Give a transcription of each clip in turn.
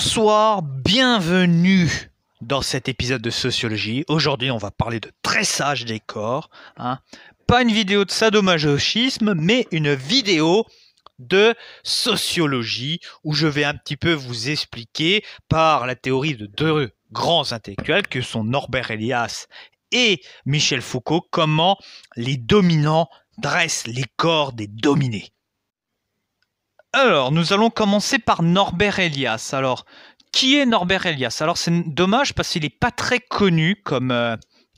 Bonsoir, bienvenue dans cet épisode de sociologie. Aujourd'hui, on va parler de tressage des corps. Hein. Pas une vidéo de sadomasochisme, mais une vidéo de sociologie où je vais un petit peu vous expliquer par la théorie de deux grands intellectuels que sont Norbert Elias et Michel Foucault comment les dominants dressent les corps des dominés. Alors, nous allons commencer par Norbert Elias. Alors, qui est Norbert Elias Alors, c'est dommage parce qu'il n'est pas très connu comme, euh,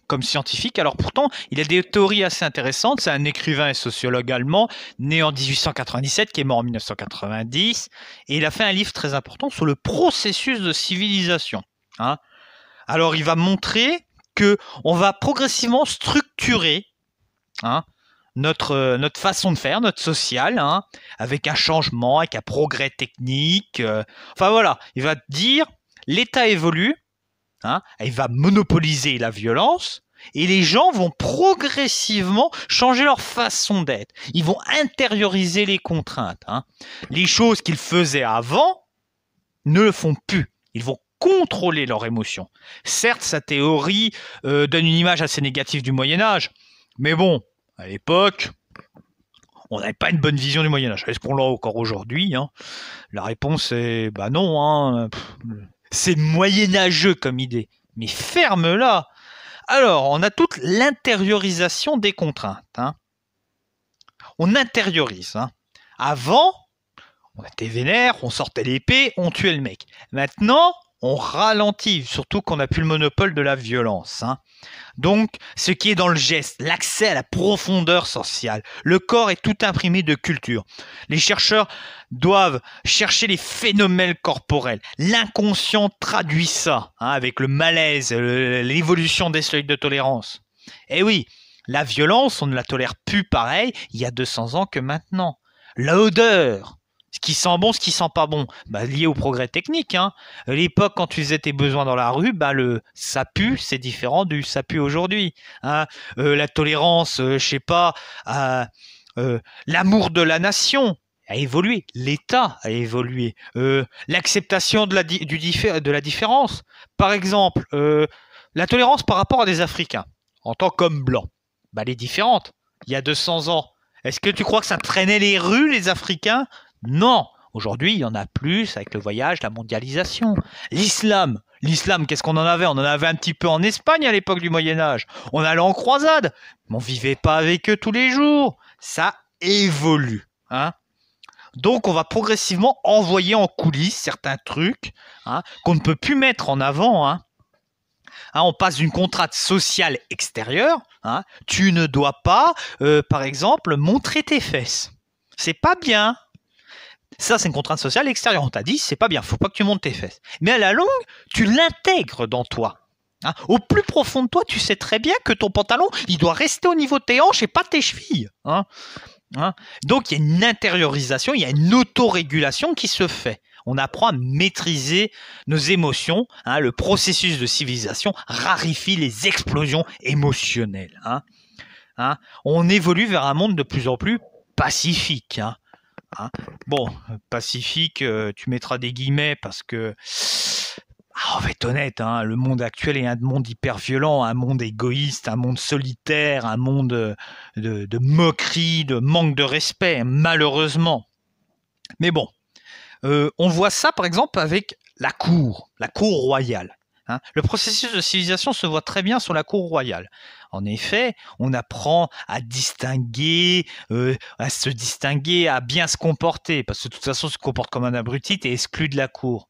comme scientifique. Alors, pourtant, il a des théories assez intéressantes. C'est un écrivain et sociologue allemand, né en 1897, qui est mort en 1990. Et il a fait un livre très important sur le processus de civilisation. Hein. Alors, il va montrer que on va progressivement structurer hein, notre, euh, notre façon de faire, notre social, hein, avec un changement, avec un progrès technique. Euh, enfin voilà, il va dire l'État évolue, hein, il va monopoliser la violence, et les gens vont progressivement changer leur façon d'être. Ils vont intérioriser les contraintes. Hein. Les choses qu'ils faisaient avant ne le font plus. Ils vont contrôler leurs émotions. Certes, sa théorie euh, donne une image assez négative du Moyen Âge, mais bon, à l'époque, on n'avait pas une bonne vision du Moyen Âge. Est-ce qu'on l'a encore aujourd'hui hein La réponse est bah non. Hein. C'est moyenâgeux comme idée. Mais ferme-la. Alors, on a toute l'intériorisation des contraintes. Hein. On intériorise. Hein. Avant, on était vénère, on sortait l'épée, on tuait le mec. Maintenant, on ralentit, surtout qu'on n'a plus le monopole de la violence. Hein. Donc, ce qui est dans le geste, l'accès à la profondeur sociale. Le corps est tout imprimé de culture. Les chercheurs doivent chercher les phénomènes corporels. L'inconscient traduit ça hein, avec le malaise, l'évolution des seuils de tolérance. Eh oui, la violence, on ne la tolère plus pareil il y a 200 ans que maintenant. L'odeur, ce qui sent bon, ce qui sent pas bon, bah, lié au progrès technique. Hein. l'époque, quand tu faisais tes besoins dans la rue, bah, le sapu, c'est différent du sapu aujourd'hui. Hein. Euh, la tolérance, je euh, je sais pas, euh, l'amour de la nation a évolué, l'État a évolué, l'acceptation de la, de la différence. Par exemple, la tolérance par rapport à des Africains, en tant qu'hommes blancs, bah, elle est différente. Il y a 200 ans, est-ce que tu crois que ça traînait les rues, les Africains non, aujourd'hui il y en a plus avec le voyage, la mondialisation. L'islam, l'islam, qu'est-ce qu'on en avait On en avait un petit peu en Espagne à l'époque du Moyen Âge. On allait en croisade, mais on vivait pas avec eux tous les jours. Ça évolue. Hein. donc on va progressivement envoyer en coulisses certains trucs hein, qu'on ne peut plus mettre en avant. Hein. on passe d'une contrainte sociale extérieure. tu ne dois pas, euh, par exemple, montrer tes fesses. C'est pas bien. Ça, c'est une contrainte sociale extérieure. On t'a dit, c'est pas bien, faut pas que tu montes tes fesses. Mais à la longue, tu l'intègres dans toi. Hein? au plus profond de toi, tu sais très bien que ton pantalon, il doit rester au niveau de tes hanches et pas tes chevilles. Hein? Hein? Donc il y a une intériorisation, il y a une autorégulation qui se fait. On apprend à maîtriser nos émotions. Le processus de civilisation rarifie les explosions émotionnelles. On évolue vers un monde de plus en plus pacifique. Bon, Pacifique, euh, tu mettras des guillemets parce que, ah, on va honnête, hein, le monde actuel est un monde hyper violent, un monde égoïste, un monde solitaire, un monde euh, de, moquerie, de manque de respect, malheureusement. Mais bon, euh, on voit ça par exemple avec la cour, la cour royale. Hein. Le processus de civilisation se voit très bien sur la cour royale. En effet, on apprend à distinguer, euh, à se distinguer, à bien se comporter, parce que de toute façon, se se comme un abruti, et exclu de la cour.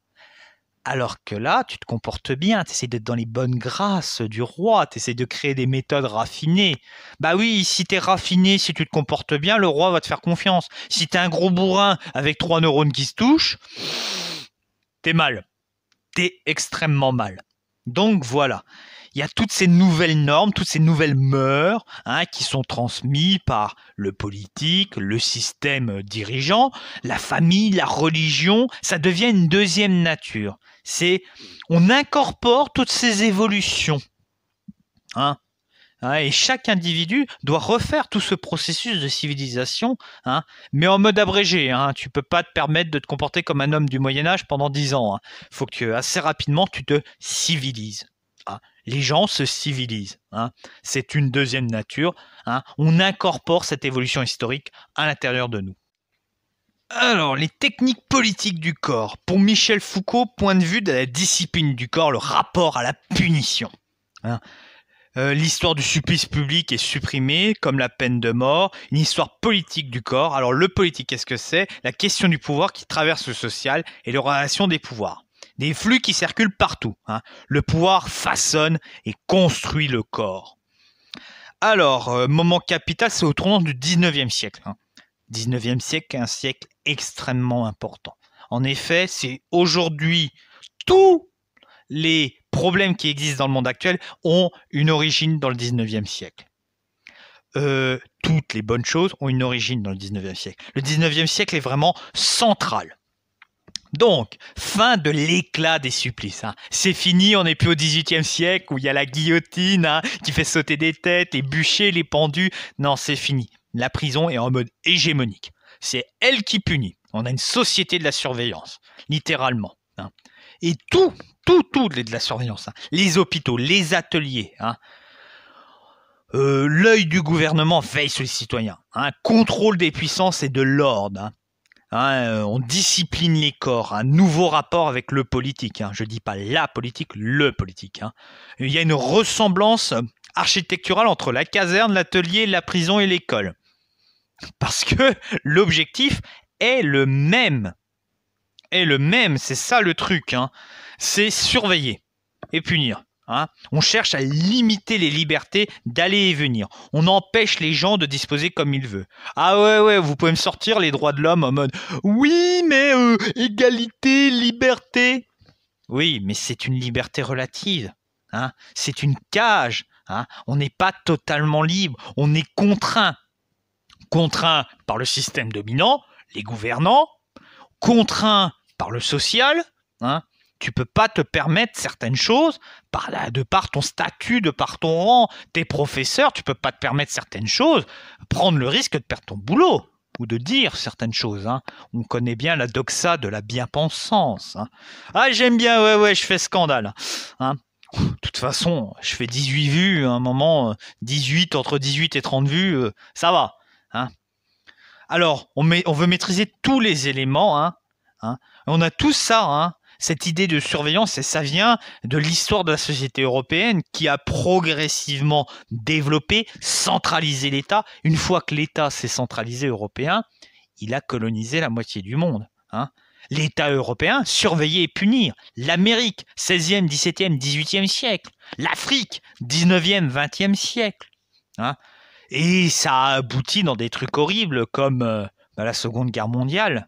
Alors que là, tu te comportes bien, tu essaies d'être dans les bonnes grâces du roi, tu essaies de créer des méthodes raffinées. Bah oui, si tu es raffiné, si tu te comportes bien, le roi va te faire confiance. Si tu es un gros bourrin avec trois neurones qui se touchent, t'es mal. T'es extrêmement mal. Donc voilà, il y a toutes ces nouvelles normes, toutes ces nouvelles mœurs hein, qui sont transmises par le politique, le système dirigeant, la famille, la religion. Ça devient une deuxième nature. C'est on incorpore toutes ces évolutions. Hein. Hein, et chaque individu doit refaire tout ce processus de civilisation, hein, mais en mode abrégé. Hein, tu peux pas te permettre de te comporter comme un homme du Moyen Âge pendant dix ans. Il hein. faut que assez rapidement tu te civilises. Ah, les gens se civilisent. C'est une deuxième nature. On incorpore cette évolution historique à l'intérieur de nous. Alors, les techniques politiques du corps. Pour Michel Foucault, point de vue de la discipline du corps, le rapport à la punition. Euh, l'histoire du supplice public est supprimée, comme la peine de mort, une histoire politique du corps. Alors le politique, qu'est-ce que c'est La question du pouvoir qui traverse le social et les relations des pouvoirs. Des flux qui circulent partout. Hein. Le pouvoir façonne et construit le corps. Alors, euh, moment capital, c'est au tournant du 19e siècle. 19e hein. siècle est un siècle extrêmement important. En effet, c'est aujourd'hui tous les problèmes qui existent dans le monde actuel ont une origine dans le 19e siècle. Euh, toutes les bonnes choses ont une origine dans le 19e siècle. Le 19e siècle est vraiment central. Donc, fin de l'éclat des supplices. Hein. C'est fini, on n'est plus au 18e siècle où il y a la guillotine hein, qui fait sauter des têtes, les bûchers, les pendus. Non, c'est fini. La prison est en mode hégémonique. C'est elle qui punit. On a une société de la surveillance, littéralement. Hein et tout, tout, tout de la surveillance. Hein. Les hôpitaux, les ateliers, hein. euh, l'œil du gouvernement veille sur les citoyens. Un hein. Contrôle des puissances et de l'ordre. Euh, on discipline les corps. Un nouveau rapport avec le politique. Je dis pas la politique, le politique. Il y a une ressemblance architecturale entre la caserne, l'atelier, la prison et l'école. Parce que l'objectif est le même est le même, c'est ça le truc, hein. c'est surveiller et punir. Hein. On cherche à limiter les libertés d'aller et venir. On empêche les gens de disposer comme ils veulent. Ah ouais, ouais, vous pouvez me sortir les droits de l'homme en mode oui, mais euh, égalité, liberté. Oui, mais c'est une liberté relative. Hein. C'est une cage. On n'est pas totalement libre. On est contraint. Contraint par le système dominant, les gouvernants, contraint par le social. Hein, tu peux pas te permettre certaines choses par de par ton statut, de par ton rang, tes professeurs, tu peux pas te permettre certaines choses, prendre le risque de perdre ton boulot ou de dire certaines choses. Hein. On connaît bien la doxa de la bien-pensance. Hein. Ah, j'aime bien, ouais, ouais, je fais scandale. Hein. De toute façon, je fais 18 vues un moment, 18, euh, entre 18 et 30 vues, euh, ça va. Hein. Alors, on, on, veut maîtriser tous les éléments. Hein, on a tout ça, hein. Cette idée de surveillance, et ça vient de l'histoire de la société européenne qui a progressivement développé, centralisé l'État. Une fois que l'État s'est centralisé européen, il a colonisé la moitié du monde. Hein. L'État européen surveiller et punir. L'Amérique, 16e, 17e, 18e siècle. L'Afrique, 19e, 20e siècle. Hein. Et ça a abouti dans des trucs horribles comme euh, bah, la Seconde Guerre mondiale.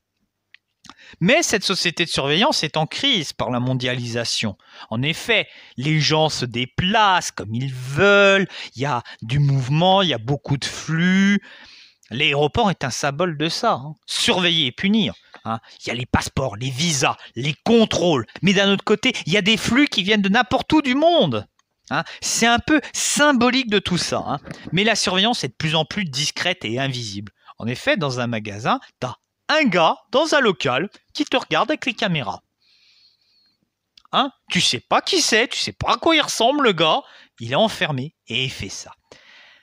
Mais cette société de surveillance est en crise par la mondialisation. En effet, les gens se déplacent comme ils veulent, il y a du mouvement, il y a beaucoup de flux. L'aéroport est un symbole de ça. Hein. Surveiller et punir. Hein. Il y a les passeports, les visas, les contrôles. Mais d'un autre côté, il y a des flux qui viennent de n'importe où du monde. Hein. C'est un peu symbolique de tout ça. Mais la surveillance est de plus en plus discrète et invisible. En effet, dans un magasin, ta un gars dans un local qui te regarde avec les caméras. Hein tu sais pas qui c'est, tu sais pas à quoi il ressemble le gars, il est enfermé et il fait ça.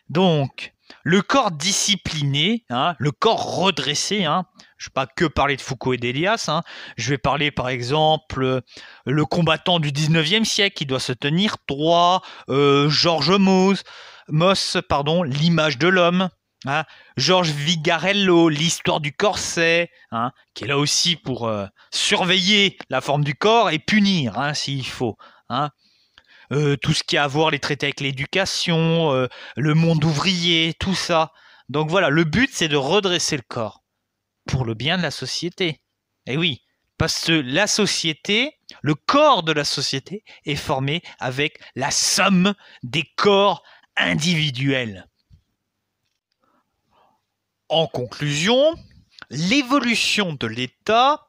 Donc, le corps discipliné, hein, le corps redressé, hein, je ne vais pas que parler de Foucault et d'Elias, hein. je vais parler par exemple euh, le combattant du 19e siècle qui doit se tenir droit, euh, Georges Moss, pardon, l'image de l'homme, Hein. Georges Vigarello, l'histoire du corset, hein, qui est là aussi pour euh, surveiller la forme du corps et punir hein, s'il faut. Euh, tout ce qui a à voir les traités avec l'éducation, euh, le monde ouvrier, tout ça. Donc voilà, le but c'est de redresser le corps pour le bien de la société. Et eh oui, parce que la société, le corps de la société est formé avec la somme des corps individuels. En conclusion, l'évolution de l'État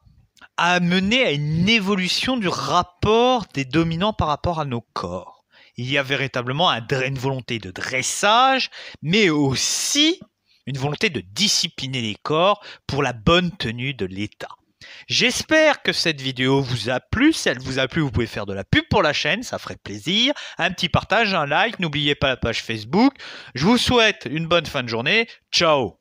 a mené à une évolution du rapport des dominants par rapport à nos corps. Il y a véritablement une volonté de dressage, mais aussi une volonté de discipliner les corps pour la bonne tenue de l'État. J'espère que cette vidéo vous a plu. Si elle vous a plu, vous pouvez faire de la pub pour la chaîne, ça ferait plaisir. Un petit partage, un like, n'oubliez pas la page Facebook. Je vous souhaite une bonne fin de journée. Ciao